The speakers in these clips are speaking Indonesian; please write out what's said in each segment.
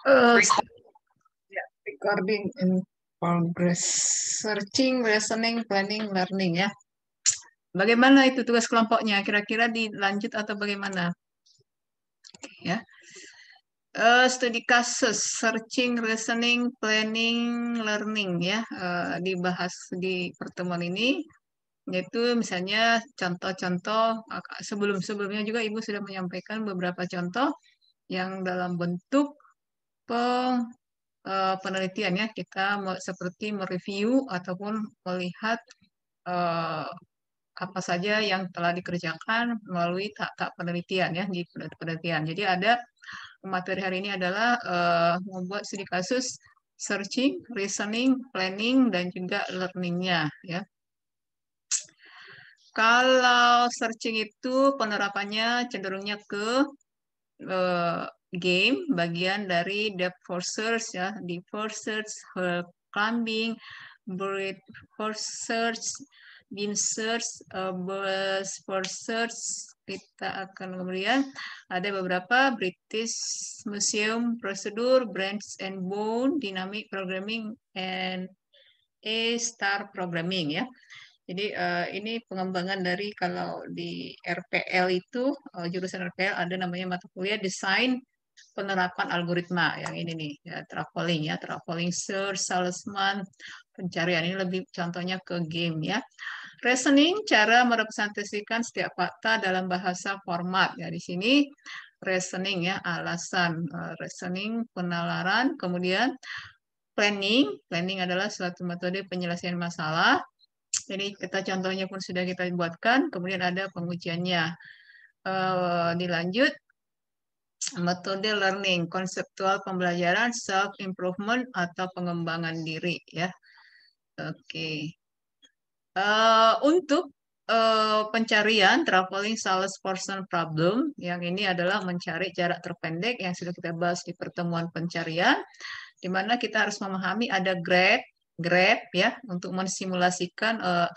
Uh, eh, yeah, recording in progress, searching, listening, planning, learning ya. Bagaimana itu tugas kelompoknya? Kira-kira dilanjut atau bagaimana? Ya. Uh, studi kasus, searching, listening, planning, learning ya uh, dibahas di pertemuan ini yaitu misalnya contoh-contoh sebelum-sebelumnya juga Ibu sudah menyampaikan beberapa contoh yang dalam bentuk pe, uh, eh, penelitiannya kita seperti mereview ataupun melihat uh, apa saja yang telah dikerjakan melalui tak-tak penelitian ya di penelitian. Jadi ada materi hari ini adalah uh, membuat studi kasus searching, reasoning, planning dan juga learningnya ya. Kalau searching itu penerapannya cenderungnya ke uh, game bagian dari the forcers ya the forcers her climbing breath forcers beam search bus for search kita akan kemudian ada beberapa British Museum prosedur branch and bone dynamic programming and a star programming ya jadi eh, ini pengembangan dari kalau di RPL itu eh, jurusan RPL ada namanya mata kuliah desain penerapan algoritma yang ini nih ya, traveling ya traveling search salesman pencarian ini lebih contohnya ke game ya reasoning cara merepresentasikan setiap fakta dalam bahasa format ya di sini reasoning ya alasan eh, reasoning penalaran kemudian planning planning adalah suatu metode penyelesaian masalah ini kita contohnya pun sudah kita buatkan kemudian ada pengujiannya Uh, dilanjut metode learning, konseptual pembelajaran, self improvement atau pengembangan diri ya. Oke. Okay. Uh, eh, untuk uh, pencarian traveling sales person problem yang ini adalah mencari jarak terpendek yang sudah kita bahas di pertemuan pencarian di mana kita harus memahami ada grade grade ya untuk mensimulasikan uh,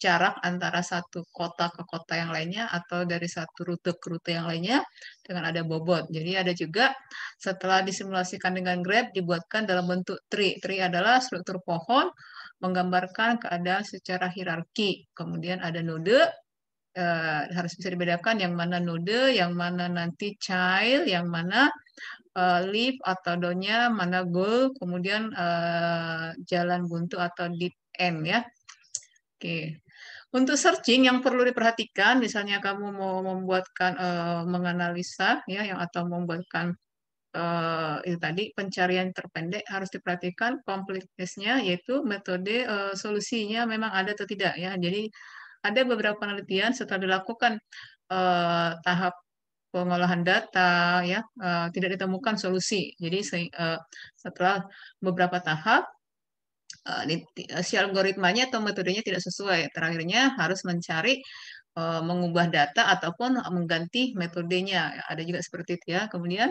jarak antara satu kota ke kota yang lainnya atau dari satu rute ke rute yang lainnya dengan ada bobot. Jadi ada juga setelah disimulasikan dengan Grab dibuatkan dalam bentuk tree. Tree adalah struktur pohon menggambarkan keadaan secara hierarki. Kemudian ada node eh, harus bisa dibedakan yang mana node, yang mana nanti child, yang mana eh, leaf atau daunnya mana goal, kemudian uh, jalan buntu atau deep end ya. Oke. Untuk searching yang perlu diperhatikan, misalnya kamu mau membuatkan uh, menganalisa ya, yang atau membuatkan uh, itu tadi pencarian terpendek harus diperhatikan kompleksnya, yaitu metode uh, solusinya memang ada atau tidak ya. Jadi ada beberapa penelitian setelah dilakukan uh, tahap pengolahan data ya uh, tidak ditemukan solusi. Jadi uh, setelah beberapa tahap Eh, eh, si algoritmanya atau metodenya tidak sesuai. Terakhirnya harus mencari eh, mengubah data ataupun mengganti metodenya. Ada juga seperti itu ya. Kemudian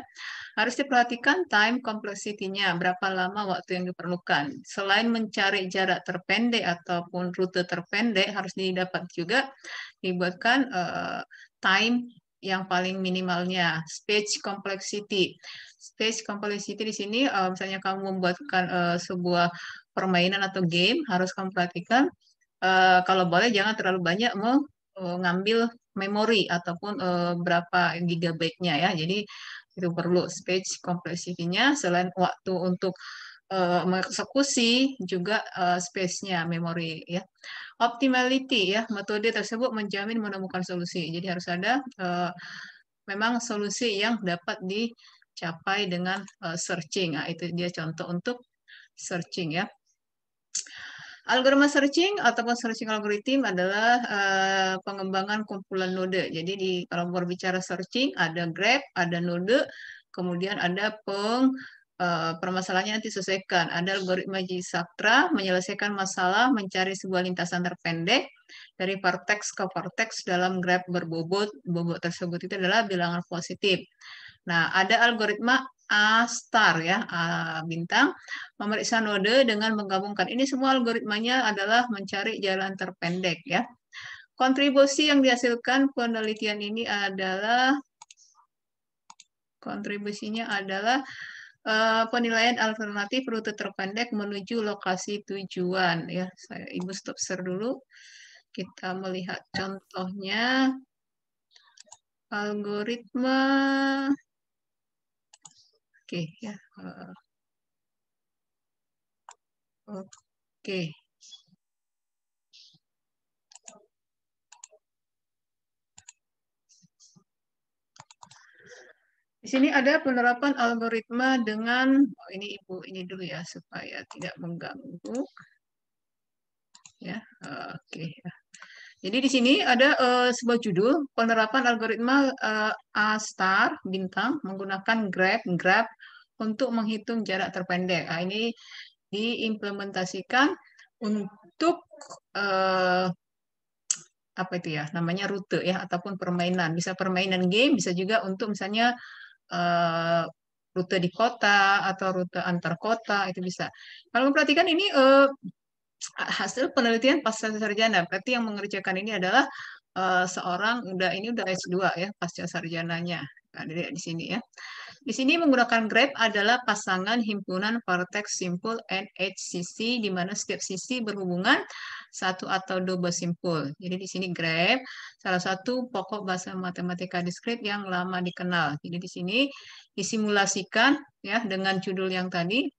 harus diperhatikan time complexity-nya, berapa lama waktu yang diperlukan. Selain mencari jarak terpendek ataupun rute terpendek, harus didapat juga dibuatkan time yang paling minimalnya, speech complexity. Speech complexity di sini misalnya kamu membuatkan sebuah permainan atau game harus kamu perhatikan uh, kalau boleh jangan terlalu banyak mengambil eh, memori ataupun uh, berapa gigabyte-nya ya. Jadi itu perlu speech complexity selain waktu untuk uh, mengeksekusi juga uh, space-nya memori ya. Optimality ya, metode tersebut menjamin menemukan solusi. Jadi harus ada uh, memang solusi yang dapat dicapai dengan uh, searching. Nah, itu dia contoh untuk searching ya. Algoritma searching ataupun searching algorithm adalah uh, pengembangan kumpulan node. Jadi di kalau berbicara searching ada grab, ada node, kemudian ada peng uh, permasalahannya nanti selesaikan. Ada algoritma jisaktra menyelesaikan masalah mencari sebuah lintasan terpendek dari vertex ke vertex dalam grab berbobot. Bobot tersebut itu adalah bilangan positif. Nah, ada algoritma A star ya A bintang memeriksa node dengan menggabungkan ini semua algoritmanya adalah mencari jalan terpendek ya kontribusi yang dihasilkan penelitian ini adalah kontribusinya adalah eh, penilaian alternatif rute terpendek menuju lokasi tujuan ya saya ibu stop share dulu kita melihat contohnya algoritma Oke ya. Oke. Di sini ada penerapan algoritma dengan oh ini ibu ini dulu ya supaya tidak mengganggu. Ya, oke okay, ya. Jadi di sini ada uh, sebuah judul penerapan algoritma uh, A star bintang menggunakan grab grab untuk menghitung jarak terpendek. Nah, ini diimplementasikan untuk uh, apa itu ya namanya rute ya ataupun permainan. Bisa permainan game, bisa juga untuk misalnya uh, rute di kota atau rute antar kota itu bisa. Kalau memperhatikan ini uh, hasil penelitian pasca sarjana. Berarti yang mengerjakan ini adalah uh, seorang udah ini udah S2 ya pasca sarjananya. Nah, di, sini ya. Di sini menggunakan Grab adalah pasangan himpunan vertex simpul NHCC di mana setiap sisi berhubungan satu atau dua simpul. Jadi di sini Grab salah satu pokok bahasa matematika diskrit yang lama dikenal. Jadi di sini disimulasikan ya dengan judul yang tadi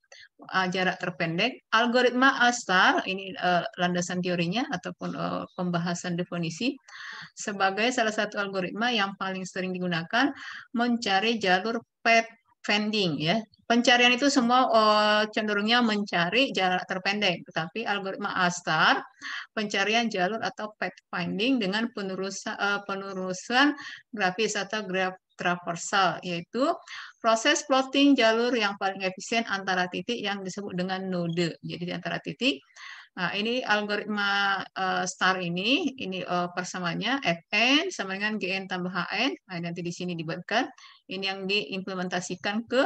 uh, jarak terpendek. Algoritma A-star, ini uh, landasan teorinya ataupun uh, pembahasan definisi, sebagai salah satu algoritma yang paling sering digunakan mencari jalur path finding. ya. Pencarian itu semua uh, cenderungnya mencari jarak terpendek, tetapi algoritma A-star, pencarian jalur atau path finding dengan penerusan, uh, penerusan grafis atau graf traversal, yaitu proses plotting jalur yang paling efisien antara titik yang disebut dengan node. Jadi di antara titik, nah ini algoritma uh, star ini, ini uh, persamaannya Fn sama dengan Gn tambah Hn, nah, nanti di sini dibuatkan, ini yang diimplementasikan ke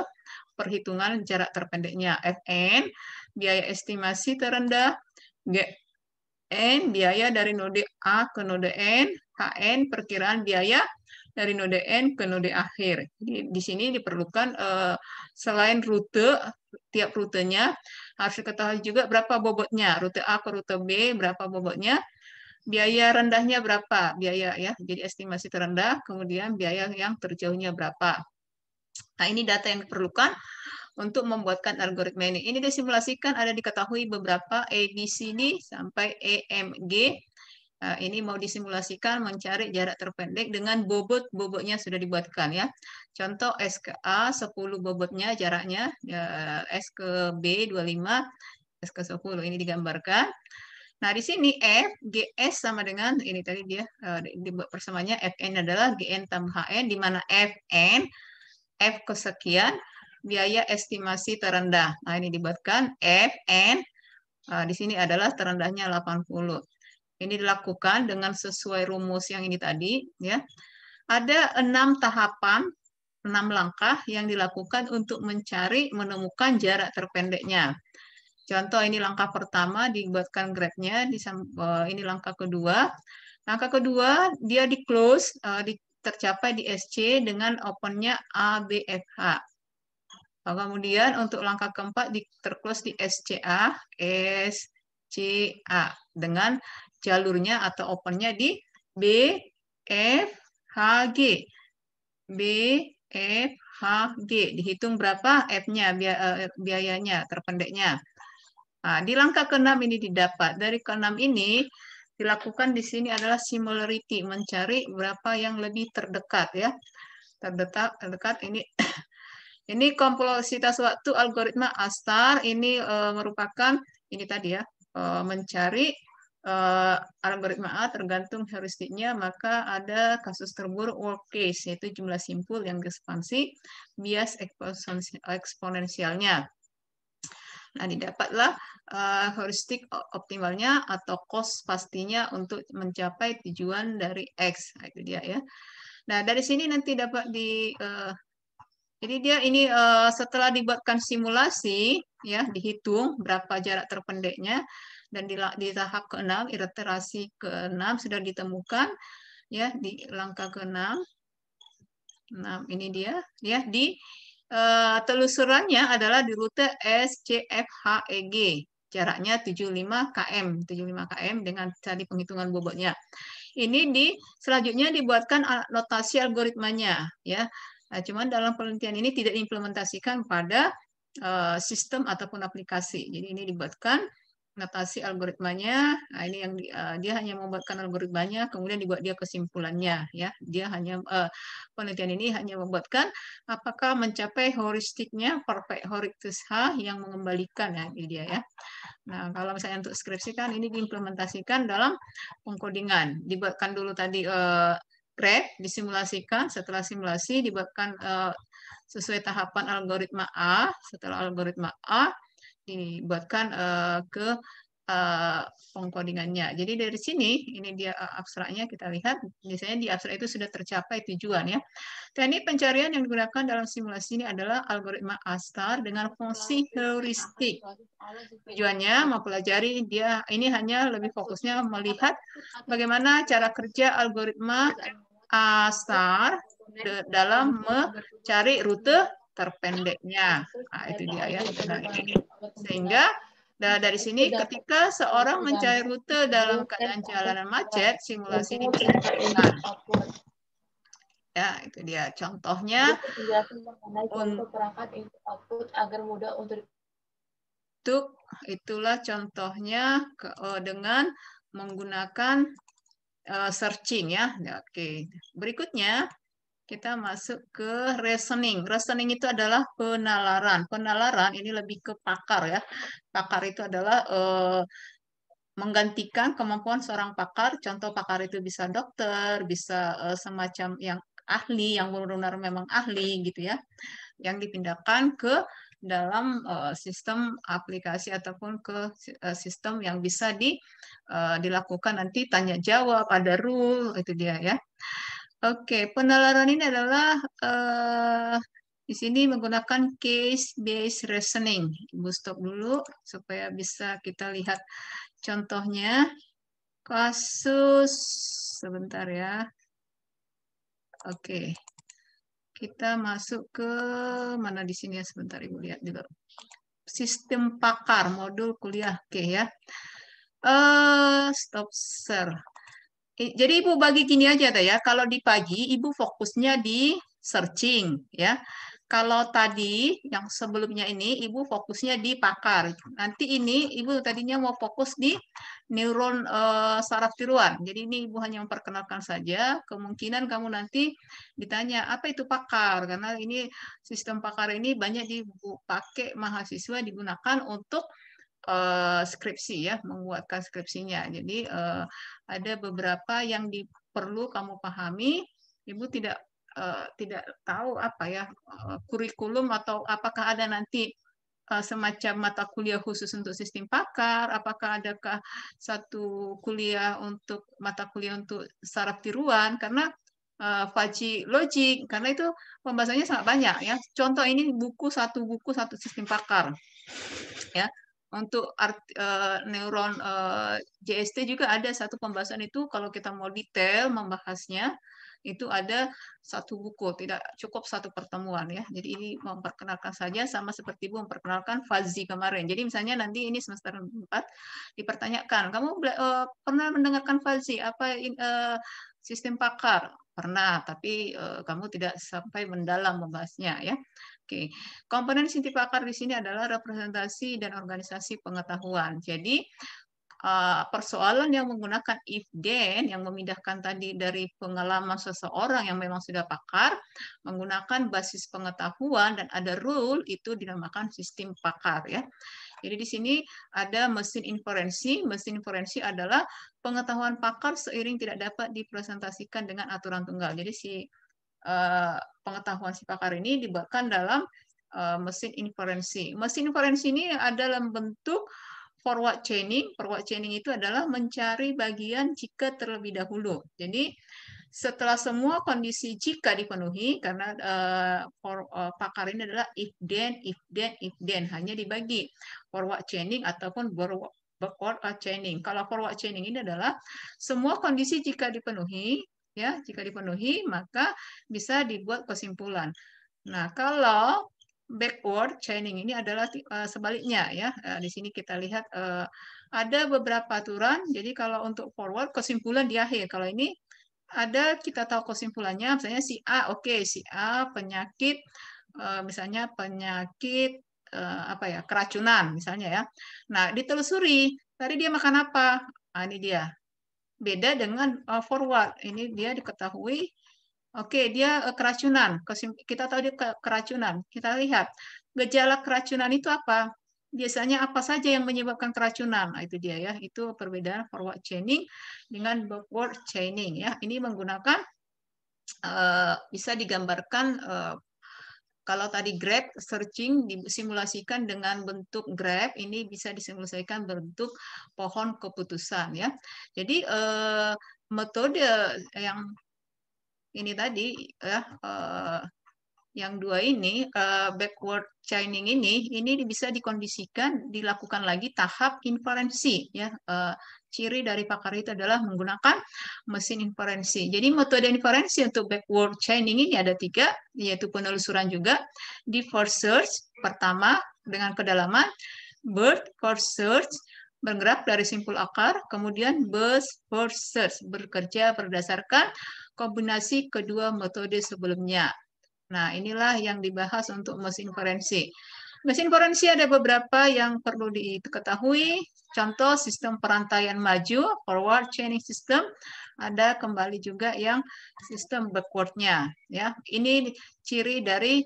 perhitungan jarak terpendeknya Fn, biaya estimasi terendah, Gn biaya dari node A ke node N, Hn perkiraan biaya dari node N ke node akhir. Jadi di sini diperlukan eh, selain rute, tiap rutenya harus diketahui juga berapa bobotnya, rute A ke rute B berapa bobotnya, biaya rendahnya berapa, biaya ya, jadi estimasi terendah, kemudian biaya yang terjauhnya berapa. Nah ini data yang diperlukan untuk membuatkan algoritma ini. Ini disimulasikan ada diketahui beberapa ABCD sampai EMG Eh, ini mau disimulasikan mencari jarak terpendek dengan bobot-bobotnya sudah dibuatkan ya. Contoh S ke A 10 bobotnya jaraknya eh, S ke B 25 S ke 10 ini digambarkan. Nah, di sini F, GS sama dengan, ini tadi dia eh, dibuat persamaannya, Fn adalah Gn tambah Hn, di mana Fn, F kesekian, biaya estimasi terendah. Nah, ini dibuatkan Fn, di sini adalah terendahnya 80. Ini dilakukan dengan sesuai rumus yang ini tadi, ya. Ada enam tahapan, enam langkah yang dilakukan untuk mencari menemukan jarak terpendeknya. Contoh ini langkah pertama dibuatkan grabnya, eh, ini langkah kedua. Langkah kedua dia di close, eh, di, tercapai di SC dengan opennya ABFH. Oh, kemudian untuk langkah keempat di terclose di SCA, SCA dengan jalurnya atau opennya di B, F, H, G. B, F, H, G. Dihitung berapa F-nya, eh, biayanya, terpendeknya. Nah, di langkah ke-6 ini didapat. Dari ke-6 ini, dilakukan di sini adalah similarity, mencari berapa yang lebih terdekat. ya Terdekat, terdekat ini ini kompleksitas waktu algoritma ASTAR ini e, merupakan ini tadi ya e, mencari uh, algoritma A tergantung heuristiknya, maka ada kasus terburuk worst case, yaitu jumlah simpul yang ekspansi bias eksponensialnya. Nah, didapatlah uh, heuristik optimalnya atau cost pastinya untuk mencapai tujuan dari X. Nah, itu dia ya. Nah, dari sini nanti dapat di uh, jadi dia ini uh, setelah dibuatkan simulasi ya dihitung berapa jarak terpendeknya dan di, di tahap keenam iterasi keenam sudah ditemukan ya di langkah keenam enam ini dia ya di uh, telusurannya adalah di rute SCFHEG jaraknya 75 km 75 km dengan tadi penghitungan bobotnya ini di selanjutnya dibuatkan notasi algoritmanya ya nah, cuman dalam penelitian ini tidak diimplementasikan pada eh, sistem ataupun aplikasi jadi ini dibuatkan mengatasi algoritmanya. Nah, ini yang eh, dia hanya membuatkan algoritmanya, kemudian dibuat dia kesimpulannya, ya. Dia hanya uh, penelitian ini hanya membuatkan apakah mencapai heuristiknya perfect heuristik H yang mengembalikan ya, ini dia ya. Nah, kalau misalnya untuk skripsi kan ini diimplementasikan dalam pengkodingan. Dibuatkan dulu tadi uh, grade, disimulasikan, setelah simulasi dibuatkan uh, sesuai tahapan algoritma A, setelah algoritma A dibuatkan uh, ke uh, pengkodingannya. Jadi dari sini, ini dia eh, abstraknya kita lihat, biasanya di abstrak itu sudah tercapai tujuan ya. Teknik pencarian yang digunakan dalam simulasi ini adalah algoritma ASTAR dengan fungsi heuristik. Tujuannya mau pelajari dia ini hanya lebih fokusnya melihat bagaimana cara kerja algoritma ASTAR dalam mencari rute terpendeknya. Nah, itu di ayat ini. Sehingga dari sini ketika seorang mencari rute dalam keadaan jalanan macet, simulasi ini dilakukan. Ya, itu dia contohnya. Untuk itulah contohnya oh, dengan menggunakan eh, searching ya. Oke. Berikutnya kita masuk ke reasoning. Reasoning itu adalah penalaran. Penalaran ini lebih ke pakar ya. Pakar itu adalah eh, menggantikan kemampuan seorang pakar. Contoh pakar itu bisa dokter, bisa eh, semacam yang ahli, yang benar-benar memang ahli gitu ya. Yang dipindahkan ke dalam uh, sistem aplikasi ataupun ke uh, sistem yang bisa di, uh, dilakukan nanti tanya jawab ada rule itu dia ya. Oke, penalaran ini adalah uh, di sini menggunakan case based reasoning. Ibu stop dulu supaya bisa kita lihat contohnya. Kasus sebentar ya. Oke. Kita masuk ke mana di sini ya sebentar Ibu lihat dulu. Sistem pakar modul kuliah. Oke ya. Uh, stop share. Jadi Ibu bagi gini aja ya. Kalau di pagi Ibu fokusnya di searching ya. Kalau tadi yang sebelumnya ini Ibu fokusnya di pakar. Nanti ini Ibu tadinya mau fokus di neuron e, saraf tiruan. Jadi ini Ibu hanya memperkenalkan saja. Kemungkinan kamu nanti ditanya apa itu pakar karena ini sistem pakar ini banyak dipakai mahasiswa digunakan untuk Eh, skripsi ya, menguatkan skripsinya. Jadi eh, ada beberapa yang di, perlu kamu pahami. Ibu tidak eh, tidak tahu apa ya kurikulum atau apakah ada nanti semacam mata kuliah khusus untuk sistem pakar, apakah adakah satu kuliah untuk mata kuliah untuk saraf tiruan karena uh, logik karena itu pembahasannya sangat banyak ya. Contoh ini buku satu buku satu sistem pakar. Ya untuk art, uh, neuron uh, eh, JST juga ada satu pembahasan itu kalau kita mau detail membahasnya itu ada satu buku, tidak cukup satu pertemuan ya. Jadi ini memperkenalkan saja sama seperti Bu memperkenalkan Fazi kemarin. Jadi misalnya nanti ini semester 4 dipertanyakan, kamu uh, pernah mendengarkan Fazi apa uh, sistem pakar? Pernah, tapi uh, kamu tidak sampai mendalam membahasnya ya. Oke, komponen inti pakar di sini adalah representasi dan organisasi pengetahuan. Jadi eh, persoalan yang menggunakan if then yang memindahkan tadi dari pengalaman seseorang yang memang sudah pakar menggunakan basis pengetahuan dan ada rule itu dinamakan sistem pakar ya. Jadi di sini ada mesin inferensi. Mesin inferensi adalah pengetahuan pakar seiring tidak dapat dipresentasikan dengan aturan tunggal. Jadi si Eh, pengetahuan si pakar ini dibuatkan dalam eh, mesin inferensi. Mesin inferensi ini adalah bentuk forward chaining. Forward chaining itu adalah mencari bagian jika terlebih dahulu. Jadi setelah semua kondisi jika dipenuhi karena eh, pakar ini adalah if then if then if then hanya dibagi forward chaining ataupun backward chaining. Kalau forward chaining ini adalah semua kondisi jika dipenuhi ya jika dipenuhi maka bisa dibuat kesimpulan nah kalau backward chaining ini adalah eh, sebaliknya ya eh, di sini kita lihat eh, ada beberapa aturan jadi kalau untuk forward kesimpulan di akhir kalau ini ada kita tahu kesimpulannya misalnya si A oke okay, si A penyakit misalnya penyakit apa ya keracunan misalnya ya nah ditelusuri tadi dia makan apa nah, ini dia Beda dengan uh, forward. Ini dia diketahui Oke, okay, dia uh, keracunan. Kita tahu dia keracunan. Kita lihat gejala keracunan itu apa? Biasanya apa saja yang menyebabkan keracunan? Nah, itu dia ya. Itu perbedaan forward chaining dengan backward chaining ya. Ini menggunakan uh, bisa digambarkan uh, kalau tadi grab searching disimulasikan dengan bentuk grab, ini bisa disimulasikan bentuk pohon keputusan ya. Jadi eh, metode yang ini tadi ya eh, yang dua ini uh, backward chaining ini ini bisa dikondisikan dilakukan lagi tahap inferensi ya uh, ciri dari pakar itu adalah menggunakan mesin inferensi jadi metode inferensi untuk backward chaining ini ada tiga yaitu penelusuran juga di first search pertama dengan kedalaman bird first search bergerak dari simpul akar, kemudian burst for search, bekerja berdasarkan kombinasi kedua metode sebelumnya. Nah, inilah yang dibahas untuk mesin forensik. Mesin forensik ada beberapa yang perlu diketahui. Contoh sistem perantaian maju, forward chaining system. Ada kembali juga yang sistem backwardnya. Ya, ini ciri dari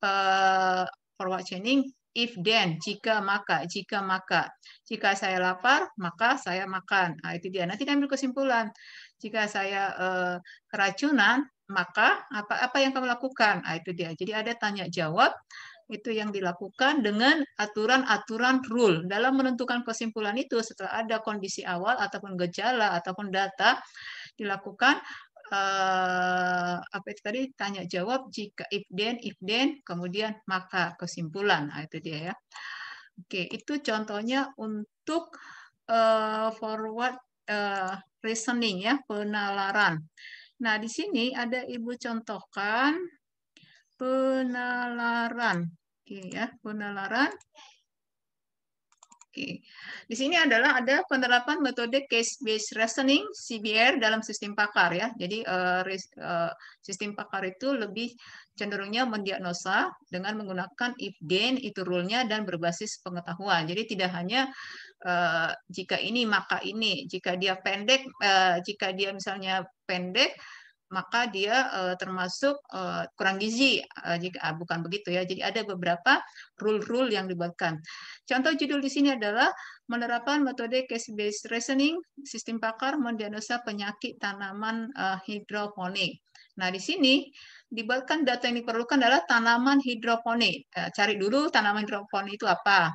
uh, forward chaining if then jika maka jika maka jika saya lapar maka saya makan nah, itu dia nanti kami ambil kesimpulan jika saya uh, keracunan maka apa apa yang kamu lakukan? nah, itu dia. Jadi ada tanya jawab itu yang dilakukan dengan aturan-aturan rule. Dalam menentukan kesimpulan itu setelah ada kondisi awal ataupun gejala ataupun data dilakukan eh, apa itu tadi tanya jawab jika if then if then kemudian maka kesimpulan. nah, itu dia ya. Oke, itu contohnya untuk eh, forward eh, reasoning ya, penalaran. Nah, di sini ada Ibu contohkan penalaran. Oke ya, penalaran. Oke. Di sini adalah ada penerapan metode case-based reasoning CBR dalam sistem pakar ya. Jadi eh, eh, sistem pakar itu lebih cenderungnya mendiagnosa dengan menggunakan if then itu rule-nya dan berbasis pengetahuan. Jadi tidak hanya uh, jika ini maka ini, jika dia pendek uh, jika dia misalnya pendek maka dia uh, termasuk uh, kurang gizi uh, jika uh, bukan begitu ya. Jadi ada beberapa rule-rule yang dibuatkan. Contoh judul di sini adalah menerapkan metode case based reasoning sistem pakar mendiagnosa penyakit tanaman uh, hidroponik. Nah, di sini dibuatkan data yang diperlukan adalah tanaman hidroponik. Eh, cari dulu tanaman hidroponik itu apa.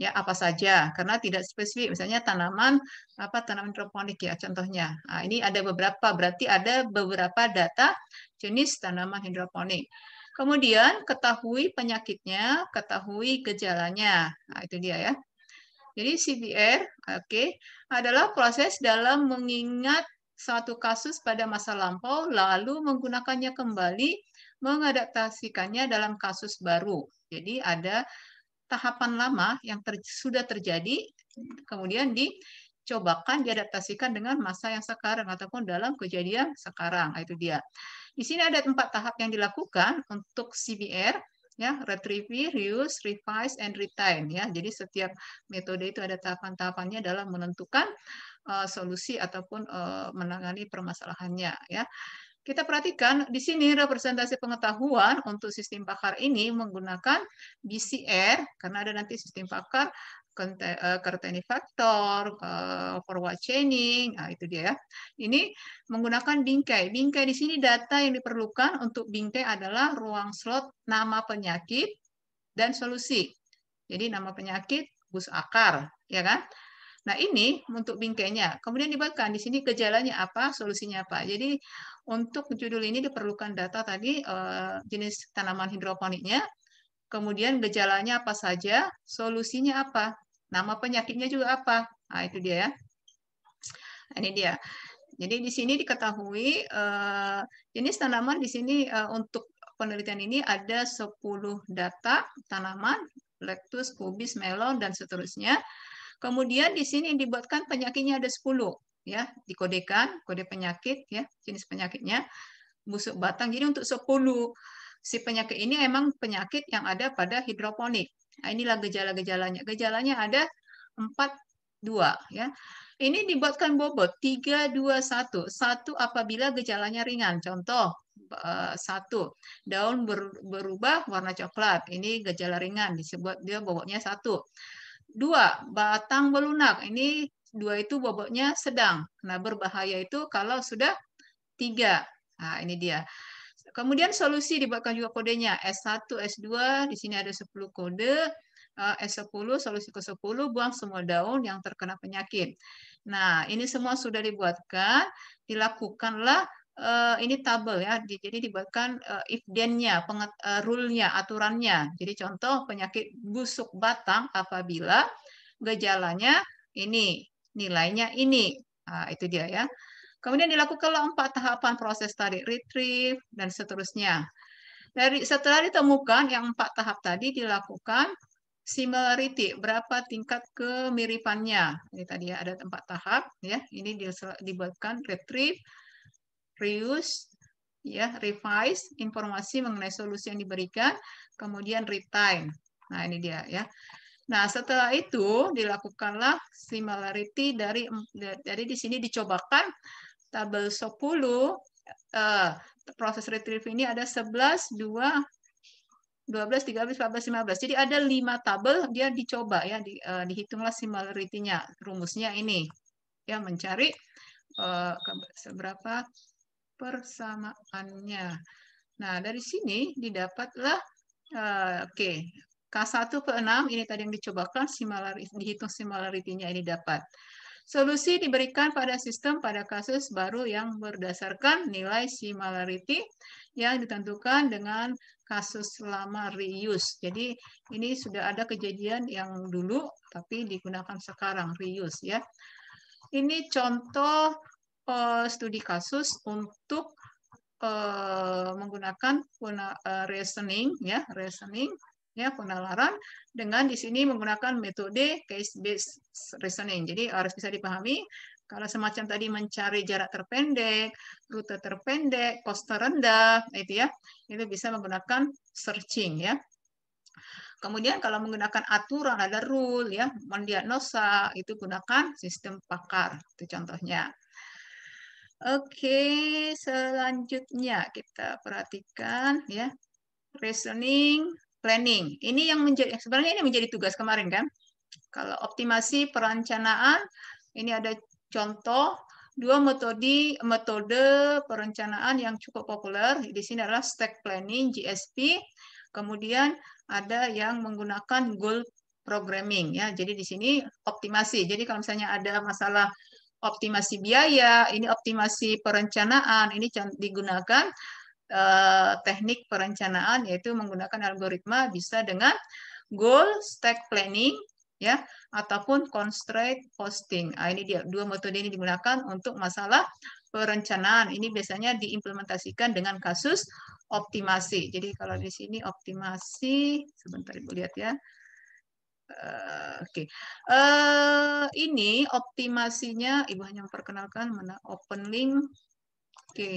Ya, apa saja karena tidak spesifik misalnya tanaman apa tanaman hidroponik ya contohnya. Nah, ini ada beberapa berarti ada beberapa data jenis tanaman hidroponik. Kemudian ketahui penyakitnya, ketahui gejalanya. Nah, itu dia ya. Jadi CBR, oke, okay, adalah proses dalam mengingat suatu kasus pada masa lampau lalu menggunakannya kembali mengadaptasikannya dalam kasus baru. Jadi ada tahapan lama yang ter, sudah terjadi kemudian dicobakan diadaptasikan dengan masa yang sekarang ataupun dalam kejadian sekarang nah, itu dia. Di sini ada empat tahap yang dilakukan untuk CBR ya retrieve, reuse, revise, and retain ya. Jadi setiap metode itu ada tahapan-tahapannya dalam menentukan uh, solusi ataupun uh, menangani permasalahannya ya. Kita perhatikan di sini representasi pengetahuan untuk sistem pakar ini menggunakan BCR karena ada nanti sistem pakar Kerteni eh, faktor, forward chaining, nah itu dia ya. Ini menggunakan bingkai. Bingkai di sini data yang diperlukan untuk bingkai adalah ruang slot nama penyakit dan solusi. Jadi nama penyakit, bus akar, ya kan? Nah, ini untuk bingkainya. Kemudian dibuatkan di sini gejalanya apa, solusinya apa. Jadi untuk judul ini diperlukan data tadi eh, jenis tanaman hidroponiknya, kemudian gejalanya apa saja, solusinya apa, nama penyakitnya juga apa. Nah, itu dia ya. Nah, ini dia. Jadi di sini diketahui eh, jenis tanaman di sini eh, untuk penelitian ini ada 10 data tanaman, lektus, kubis, melon, dan seterusnya. Kemudian di sini dibuatkan penyakitnya ada 10 ya, dikodekan kode penyakit ya, jenis penyakitnya busuk batang. Jadi untuk 10 si penyakit ini emang penyakit yang ada pada hidroponik. Nah, inilah gejala-gejalanya. Gejalanya ada 4 2 ya. Ini dibuatkan bobot 3 2 1. 1 apabila gejalanya ringan. Contoh eh, satu daun berubah warna coklat ini gejala ringan disebut dia bobotnya satu Dua, batang belunak. Ini dua itu bobotnya sedang. Nah, berbahaya itu kalau sudah tiga. Nah, ini dia. Kemudian solusi dibuatkan juga kodenya. S1, S2, di sini ada 10 kode. Eh, S10, solusi ke-10, buang semua daun yang terkena penyakit. Nah, ini semua sudah dibuatkan, dilakukanlah uh, ini tabel ya, jadi dibuatkan uh, if then-nya, uh, rule-nya, aturannya. Jadi contoh penyakit busuk batang apabila gejalanya ini, nilainya ini. Nah, itu dia ya. Kemudian dilakukanlah empat tahapan proses tadi, retrieve, dan seterusnya. Dari setelah ditemukan yang empat tahap tadi dilakukan similarity, berapa tingkat kemiripannya. Ini tadi ya, ada empat tahap ya. Ini dibuatkan retrieve, reuse, ya revise informasi mengenai solusi yang diberikan, kemudian retime. Nah ini dia ya. Nah setelah itu dilakukanlah similarity dari dari di sini dicobakan tabel 10 eh, proses retrieve ini ada 11, 2, 12, 13, 14, 15. Jadi ada lima tabel dia dicoba ya di, uh, dihitunglah similarity-nya. Rumusnya ini. Ya mencari uh, seberapa persamaannya. Nah, dari sini didapatlah, uh, oke, okay, K1 ke 6, ini tadi yang dicobakan, similar, dihitung similarity-nya ini dapat. Solusi diberikan pada sistem pada kasus baru yang berdasarkan nilai similarity yang ditentukan dengan kasus lama reuse. Jadi ini sudah ada kejadian yang dulu tapi digunakan sekarang reuse ya. Ini contoh Eh, studi kasus untuk eh, menggunakan puna, eh, reasoning ya reasoning ya penalaran dengan di sini menggunakan metode case based reasoning. Jadi harus bisa dipahami kalau semacam tadi mencari jarak terpendek, rute terpendek, kos terendah itu ya. Itu bisa menggunakan searching ya. Kemudian kalau menggunakan aturan ada rule ya, mendiagnosa itu gunakan sistem pakar. Itu contohnya. Oke, selanjutnya kita perhatikan ya. Reasoning, planning. Ini yang menjadi sebenarnya ini menjadi tugas kemarin kan. Kalau optimasi perencanaan, ini ada contoh dua metode metode perencanaan yang cukup populer di sini adalah stack planning GSP kemudian ada yang menggunakan goal programming ya jadi di sini optimasi jadi kalau misalnya ada masalah optimasi biaya, ini optimasi perencanaan, ini digunakan eh, teknik perencanaan yaitu menggunakan algoritma bisa dengan goal stack planning ya ataupun constraint posting. Nah, ini dia dua metode ini digunakan untuk masalah perencanaan. Ini biasanya diimplementasikan dengan kasus optimasi. Jadi kalau di sini optimasi sebentar Ibu lihat ya. Eh, oke, okay. uh, eh, ini optimasinya Ibu hanya memperkenalkan mana open link. Oke, okay.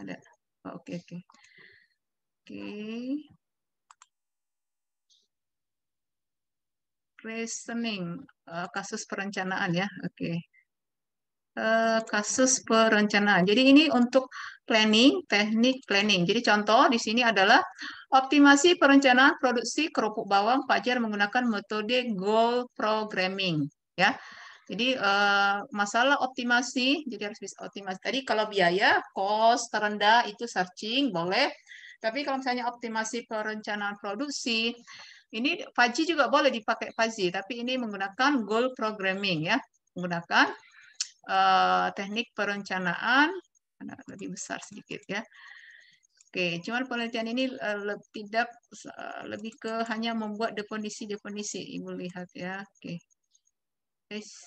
ada. Oh, oke, okay, oke, okay. oke. Okay. Reasoning uh, kasus perencanaan ya. Oke. Okay. Eh, kasus perencanaan. Jadi ini untuk planning, teknik planning. Jadi contoh di sini adalah optimasi perencanaan produksi kerupuk bawang Pajar menggunakan metode goal programming, ya. Jadi eh, masalah optimasi, jadi harus bisa optimasi. Tadi kalau biaya, cost terendah itu searching boleh. Tapi kalau misalnya optimasi perencanaan produksi, ini Faji juga boleh dipakai Faji, tapi ini menggunakan goal programming ya, menggunakan Eh, teknik perencanaan lebih besar sedikit ya. Oke, cuma penelitian ini eh, tidak eh, lebih ke hanya membuat definisi-definisi, Ibu lihat ya. Oke. Yes.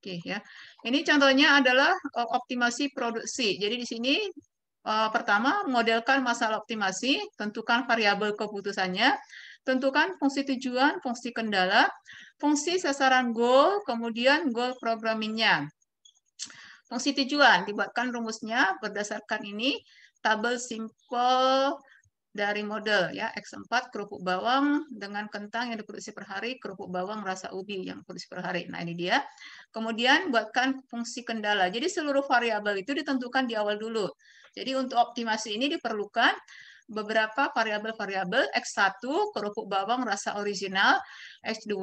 Oke ya. Ini contohnya adalah optimasi produksi. Jadi di sini pertama modelkan masalah optimasi, tentukan variabel keputusannya, tentukan fungsi tujuan, fungsi kendala, fungsi sasaran goal, kemudian goal programmingnya. Fungsi tujuan, dibuatkan rumusnya berdasarkan ini, tabel simple dari model ya X4 kerupuk bawang dengan kentang yang diproduksi per hari, kerupuk bawang rasa ubi yang diproduksi per hari. Nah, ini dia. Kemudian buatkan fungsi kendala. Jadi seluruh variabel itu ditentukan di awal dulu. Jadi untuk optimasi ini diperlukan beberapa variabel-variabel X1 kerupuk bawang rasa original, X2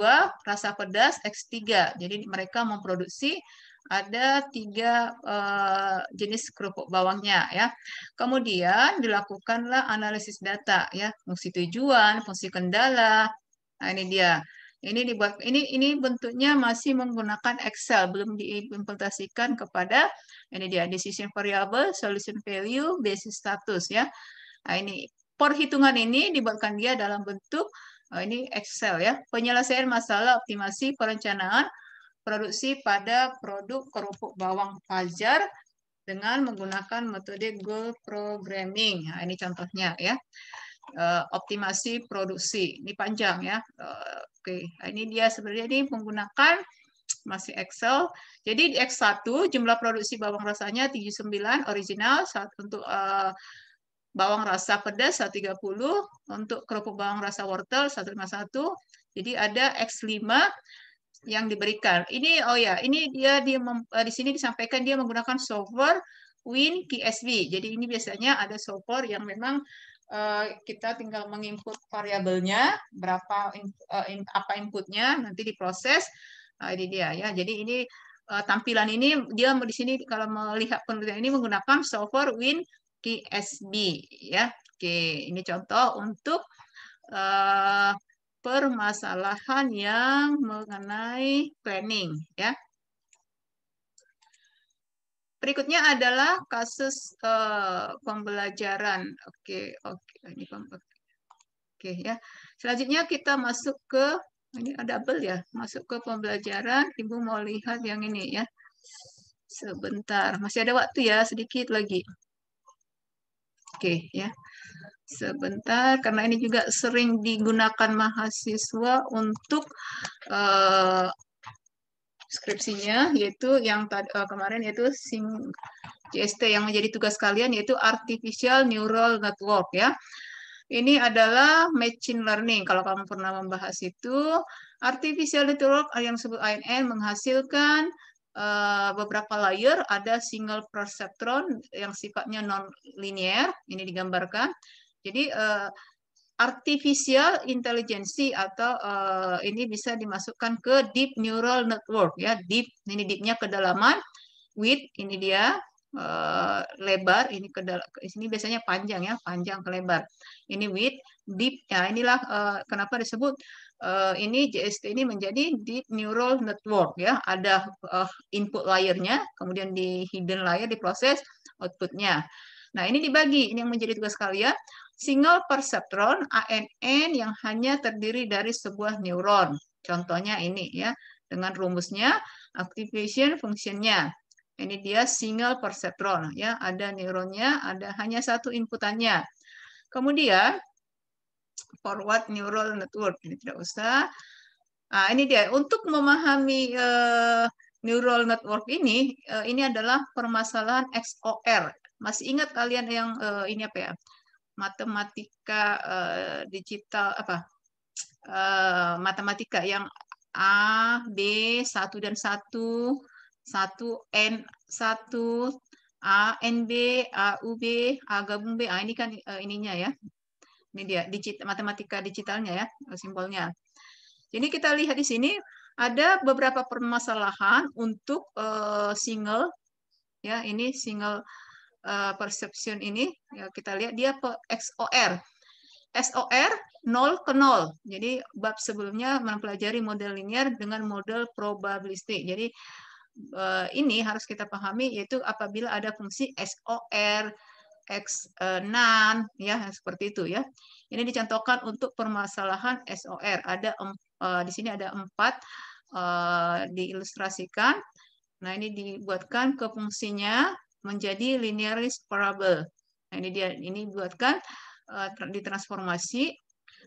rasa pedas, X3. Jadi mereka memproduksi ada tiga uh, jenis kerupuk bawangnya ya. Kemudian dilakukanlah analisis data ya, fungsi tujuan, fungsi kendala. Nah, ini dia. Ini dibuat ini ini bentuknya masih menggunakan Excel, belum diimplementasikan kepada ini dia decision variable, solution value, basis status ya. Nah, ini perhitungan ini dibuatkan dia dalam bentuk oh, ini Excel ya, penyelesaian masalah optimasi perencanaan produksi pada produk kerupuk bawang fajar dengan menggunakan metode goal programming. Nah, ini contohnya ya. Uh, optimasi produksi. Ini panjang ya. Uh, Oke, okay. ini dia sebenarnya ini menggunakan masih Excel. Jadi di X1 jumlah produksi bawang rasanya 79 original saat untuk uh, bawang rasa pedas 130, untuk kerupuk bawang rasa wortel 151. Jadi ada X5 yang diberikan. Ini oh ya, ini dia di eh, di sini disampaikan dia menggunakan software Win KSV. Jadi ini biasanya ada software yang memang eh, kita tinggal menginput variabelnya, berapa eh, apa inputnya nanti diproses. Uh, ini dia ya. Jadi ini tampilan ini dia di sini kalau melihat penelitian ini menggunakan software Win KSB ya. Oke, ini contoh untuk uh, permasalahan yang mengenai planning ya. Berikutnya adalah kasus uh, pembelajaran. Oke, oke, ini Oke ya. Selanjutnya kita masuk ke ini ada double ya, masuk ke pembelajaran. Ibu mau lihat yang ini ya. Sebentar, masih ada waktu ya, sedikit lagi. Oke ya. Sebentar karena ini juga sering digunakan mahasiswa untuk uh, skripsinya yaitu yang uh, kemarin yaitu sim CST yang menjadi tugas kalian yaitu artificial neural network ya. Ini adalah machine learning. Kalau kamu pernah membahas itu, artificial network yang disebut ANN menghasilkan Eh, beberapa layer, ada single perceptron yang sifatnya non-linear, ini digambarkan. Jadi eh, artificial intelligence atau uh, ini bisa dimasukkan ke deep neural network ya deep ini deepnya kedalaman width ini dia uh, lebar ini ke ini biasanya panjang ya panjang ke lebar ini width deep ya inilah uh, kenapa disebut uh, ini JST ini menjadi deep neural network ya. Ada uh, input layernya, kemudian di hidden layer diproses outputnya. Nah, ini dibagi, ini yang menjadi tugas kalian. Single perceptron ANN yang hanya terdiri dari sebuah neuron. Contohnya ini ya, dengan rumusnya activation functionnya. Ini dia single perceptron ya, ada neuronnya, ada hanya satu inputannya. Kemudian forward neural network ini tidak usah. Nah, ini dia untuk memahami uh, neural network ini uh, ini adalah permasalahan XOR. Masih ingat kalian yang uh, ini apa ya? Matematika uh, digital apa? Uh, matematika yang A, B, 1 dan 1, 1 N 1 A N B A U B A gabung B. A ah, ini kan uh, ininya ya. Ini dia digit, matematika digitalnya ya, simbolnya. Jadi kita lihat di sini ada beberapa permasalahan untuk uh, single ya, ini single uh, perception ini ya, kita lihat dia XOR. SOR 0 ke 0. Jadi bab sebelumnya mempelajari model linear dengan model probabilistik. Jadi eh, ini harus kita pahami yaitu apabila ada fungsi SOR X6 ya seperti itu ya. Ini dicontohkan untuk permasalahan SOR. Ada eh, di sini ada empat eh, diilustrasikan. Nah, ini dibuatkan ke fungsinya menjadi linearis parable. Nah, ini dia ini dibuatkan eh, ditransformasi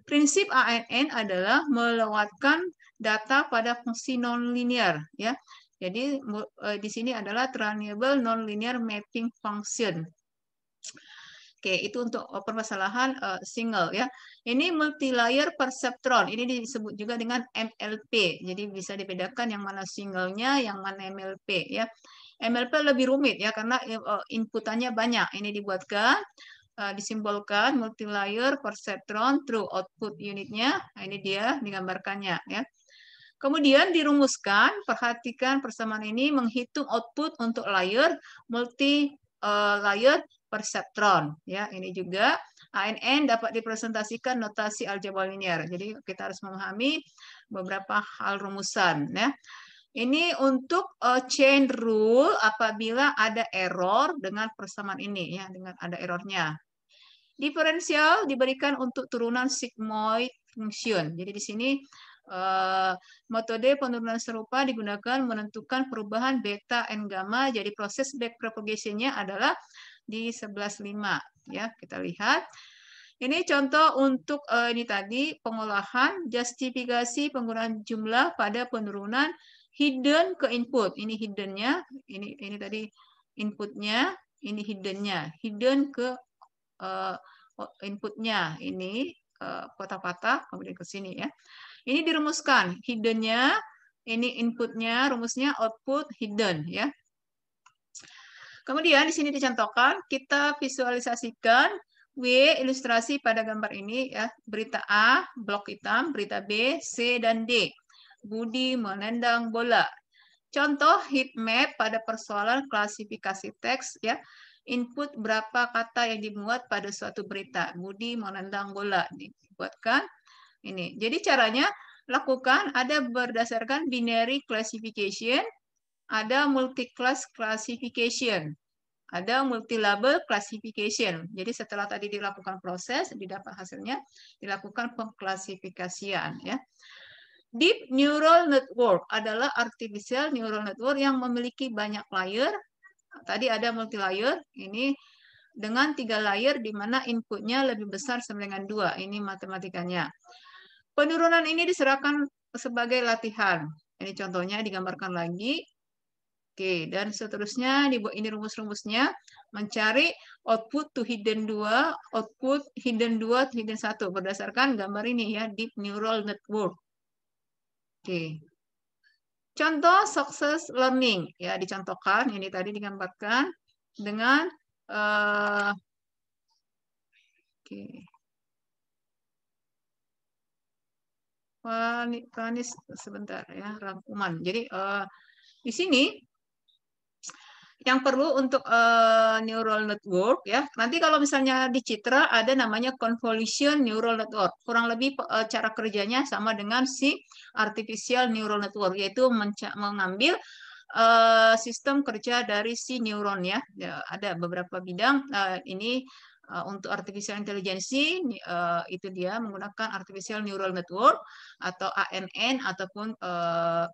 prinsip ANN adalah melewatkan data pada fungsi nonlinear ya. Jadi di sini adalah trainable nonlinear mapping function. Oke, itu untuk oh, permasalahan uh, single ya. Ini multilayer perceptron. Ini disebut juga dengan MLP. Jadi bisa dibedakan yang mana singlenya, yang mana MLP ya. MLP lebih rumit ya karena uh, inputannya banyak. Ini dibuatkan uh, disimbolkan multilayer perceptron through output unitnya. Nah, ini dia digambarkannya ya. Kemudian dirumuskan, perhatikan persamaan ini menghitung output untuk layer multi uh, layer perceptron ya ini juga ANN dapat dipresentasikan notasi aljabar linear jadi kita harus memahami beberapa hal rumusan ya ini untuk eh, chain rule apabila ada error dengan persamaan ini ya dengan ada errornya diferensial diberikan untuk turunan sigmoid function jadi di sini Uh, metode penurunan serupa digunakan menentukan perubahan beta and gamma. Jadi proses back propagation-nya adalah di 11.5 ya kita lihat ini contoh untuk uh, ini tadi pengolahan justifikasi penggunaan jumlah pada penurunan hidden ke input. Ini hiddennya, ini ini tadi inputnya, ini hiddennya, hidden ke uh, inputnya. Ini eh, patah-patah uh, kemudian ke sini ya. Ini dirumuskan hiddennya, ini inputnya, rumusnya output hidden ya. Kemudian di sini dicontohkan, kita visualisasikan W ilustrasi pada gambar ini ya, berita A, blok hitam, berita B, C dan D. Budi menendang bola. Contoh heat map pada persoalan klasifikasi teks ya. Input berapa kata yang dimuat pada suatu berita. Budi menendang bola dibuatkan ini. Jadi caranya lakukan ada berdasarkan binary classification ada multi-class classification, ada multi-label classification. Jadi setelah tadi dilakukan proses, didapat hasilnya, dilakukan pengklasifikasian. Ya. Deep Neural Network adalah artificial neural network yang memiliki banyak layer. Tadi ada multi-layer, ini dengan tiga layer di mana inputnya lebih besar sama dengan dua. Ini matematikanya. Penurunan ini diserahkan sebagai latihan. Ini contohnya digambarkan lagi Oke, dan seterusnya dibuat ini rumus-rumusnya mencari output to hidden 2, output hidden 2 to hidden 1 berdasarkan gambar ini ya, deep neural network. Oke. Contoh success learning ya dicontohkan ini tadi digambarkan dengan uh, oke. Panis sebentar ya rangkuman. Jadi uh, di sini yang perlu untuk uh, neural network ya. Nanti kalau misalnya di Citra ada namanya convolution neural network. Kurang lebih uh, cara kerjanya sama dengan si artificial neural network yaitu mengambil uh, sistem kerja dari si neuron ya. ya ada beberapa bidang uh, ini Uh, untuk artificial intelligence uh, itu dia menggunakan artificial neural network atau ANN ataupun uh,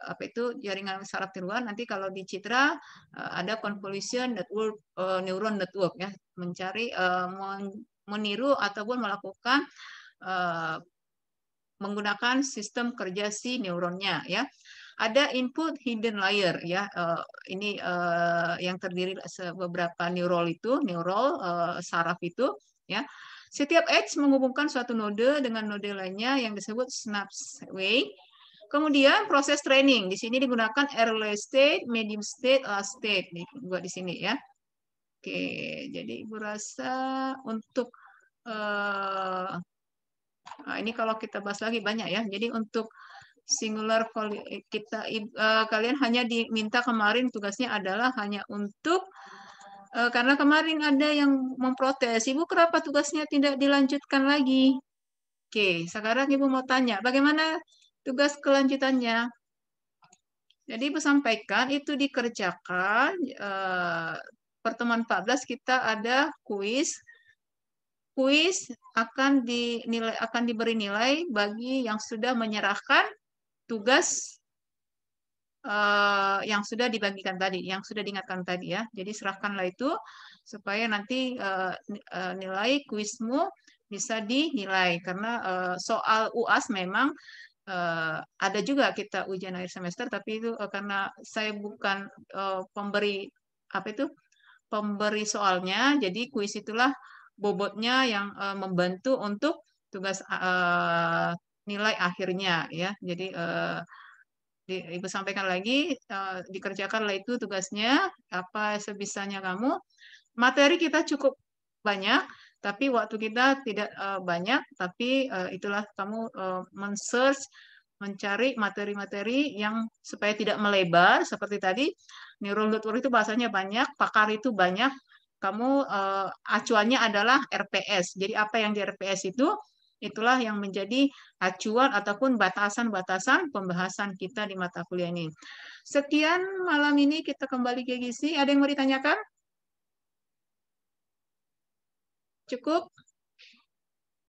apa itu jaringan saraf tiruan nanti kalau di Citra eh, ada convolution network eh, neuron network ya mencari eh, meniru ataupun melakukan menggunakan sistem kerja si neuronnya ya ada input hidden layer ya ini yang terdiri beberapa neural itu neural saraf itu ya setiap edge menghubungkan suatu node dengan node lainnya yang disebut synapse way Kemudian proses training. Di sini digunakan early state, medium state, last uh, state. Nih, buat di sini ya. Oke, jadi Ibu rasa untuk uh, nah ini kalau kita bahas lagi banyak ya. Jadi untuk singular kita uh, kalian hanya diminta kemarin tugasnya adalah hanya untuk uh, karena kemarin ada yang memprotes, Ibu kenapa tugasnya tidak dilanjutkan lagi? Oke, sekarang Ibu mau tanya, bagaimana tugas kelanjutannya. Jadi sampaikan itu dikerjakan eh, pertemuan 14 kita ada kuis. Kuis akan dinilai akan diberi nilai bagi yang sudah menyerahkan tugas eh, yang sudah dibagikan tadi, yang sudah diingatkan tadi ya. Jadi serahkanlah itu supaya nanti eh, eh nilai kuismu bisa dinilai karena eh, soal UAS memang uh, ada juga kita ujian akhir semester tapi itu uh, karena saya bukan uh, pemberi apa itu pemberi soalnya jadi kuis itulah bobotnya yang uh, membantu untuk tugas uh, nilai akhirnya ya jadi uh, ibu sampaikan lagi dikerjakanlah itu tugasnya apa sebisanya kamu materi kita cukup banyak tapi waktu kita tidak uh, banyak, tapi uh, itulah kamu uh, men-search, mencari materi-materi yang supaya tidak melebar seperti tadi neural network itu bahasanya banyak, pakar itu banyak. Kamu uh, acuannya adalah RPS. Jadi apa yang di RPS itu itulah yang menjadi acuan ataupun batasan-batasan pembahasan kita di mata kuliah ini. Sekian malam ini kita kembali ke gisi. Ada yang mau ditanyakan? Cukup?